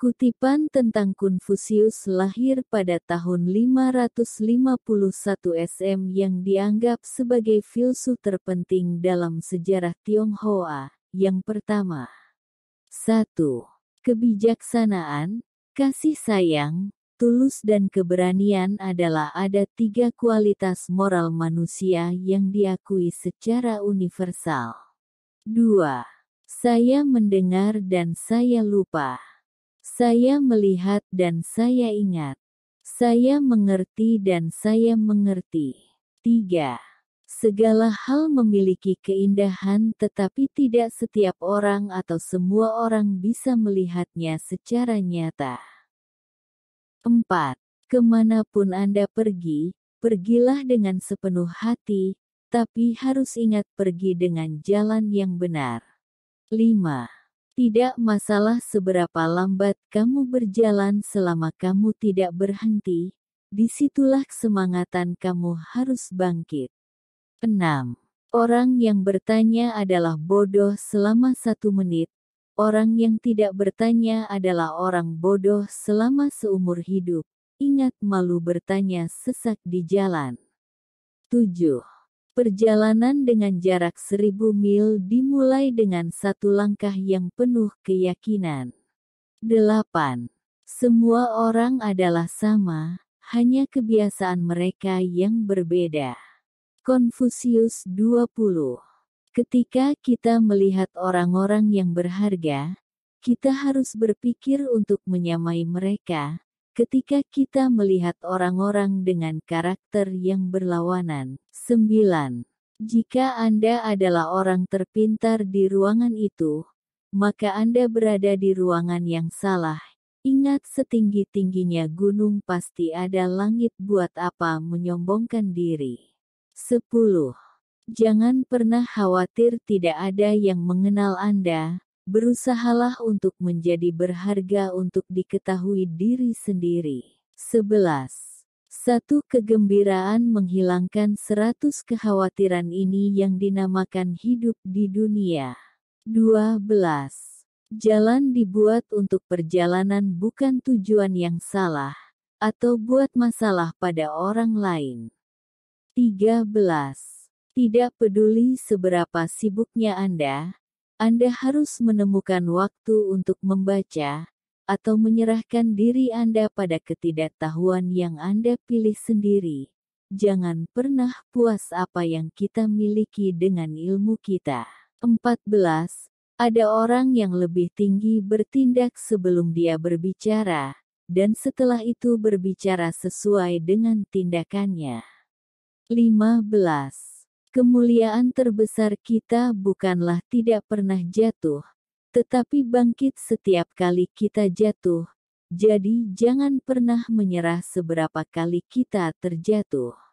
Kutipan tentang Konfusius lahir pada tahun 551 SM yang dianggap sebagai filsuf terpenting dalam sejarah Tionghoa. Yang pertama, Satu, Kebijaksanaan, kasih sayang, tulus dan keberanian adalah ada tiga kualitas moral manusia yang diakui secara universal. Dua, Saya mendengar dan saya lupa. Saya melihat dan saya ingat. Saya mengerti dan saya mengerti. Tiga. Segala hal memiliki keindahan tetapi tidak setiap orang atau semua orang bisa melihatnya secara nyata. 4. Kemanapun Anda pergi, pergilah dengan sepenuh hati, tapi harus ingat pergi dengan jalan yang benar. 5. Tidak masalah seberapa lambat kamu berjalan selama kamu tidak berhenti, disitulah kesemangatan kamu harus bangkit. 6. Orang yang bertanya adalah bodoh selama satu menit, orang yang tidak bertanya adalah orang bodoh selama seumur hidup. Ingat malu bertanya sesak di jalan. 7. Perjalanan dengan jarak seribu mil dimulai dengan satu langkah yang penuh keyakinan. 8. Semua orang adalah sama, hanya kebiasaan mereka yang berbeda. Konfusius 20 Ketika kita melihat orang-orang yang berharga, kita harus berpikir untuk menyamai mereka, ketika kita melihat orang-orang dengan karakter yang berlawanan. 9. Jika Anda adalah orang terpintar di ruangan itu, maka Anda berada di ruangan yang salah. Ingat setinggi-tingginya gunung pasti ada langit buat apa menyombongkan diri. 10. Jangan pernah khawatir tidak ada yang mengenal Anda, berusahalah untuk menjadi berharga untuk diketahui diri sendiri. 11. Satu kegembiraan menghilangkan seratus kekhawatiran ini yang dinamakan hidup di dunia. 12. Jalan dibuat untuk perjalanan bukan tujuan yang salah, atau buat masalah pada orang lain. 13. Tidak peduli seberapa sibuknya Anda, anda harus menemukan waktu untuk membaca, atau menyerahkan diri Anda pada ketidaktahuan yang Anda pilih sendiri. Jangan pernah puas apa yang kita miliki dengan ilmu kita. 14. Ada orang yang lebih tinggi bertindak sebelum dia berbicara, dan setelah itu berbicara sesuai dengan tindakannya. 15. Kemuliaan terbesar kita bukanlah tidak pernah jatuh, tetapi bangkit setiap kali kita jatuh. Jadi, jangan pernah menyerah seberapa kali kita terjatuh.